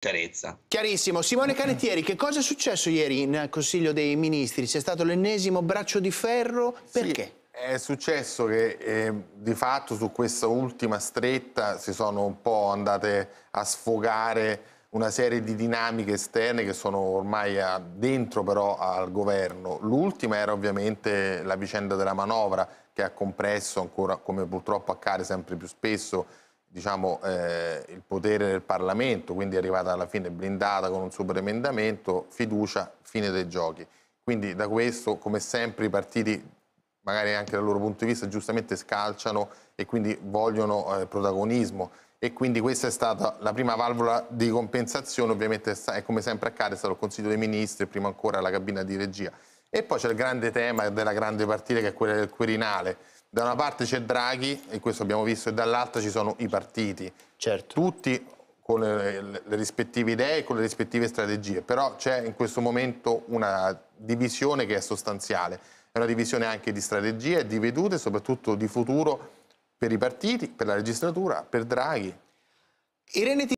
chiarezza. Chiarissimo. Simone Canettieri, che cosa è successo ieri in Consiglio dei Ministri? C'è stato l'ennesimo braccio di ferro, perché? Sì, è successo che eh, di fatto su questa ultima stretta si sono un po' andate a sfogare una serie di dinamiche esterne che sono ormai dentro però al governo. L'ultima era ovviamente la vicenda della manovra che ha compresso ancora, come purtroppo accade sempre più spesso, diciamo, eh, il potere del Parlamento, quindi è arrivata alla fine blindata con un superemendamento, fiducia, fine dei giochi. Quindi da questo, come sempre, i partiti, magari anche dal loro punto di vista, giustamente scalciano e quindi vogliono eh, protagonismo. E quindi questa è stata la prima valvola di compensazione, ovviamente è come sempre accade, è stato il Consiglio dei Ministri, prima ancora la cabina di regia. E poi c'è il grande tema della grande partita che è quella del Quirinale da una parte c'è Draghi, e questo abbiamo visto, e dall'altra ci sono i partiti. Certo. Tutti con le, le, le rispettive idee e con le rispettive strategie, però c'è in questo momento una divisione che è sostanziale. È una divisione anche di strategie, di vedute, soprattutto di futuro per i partiti, per la registratura, per Draghi. Irene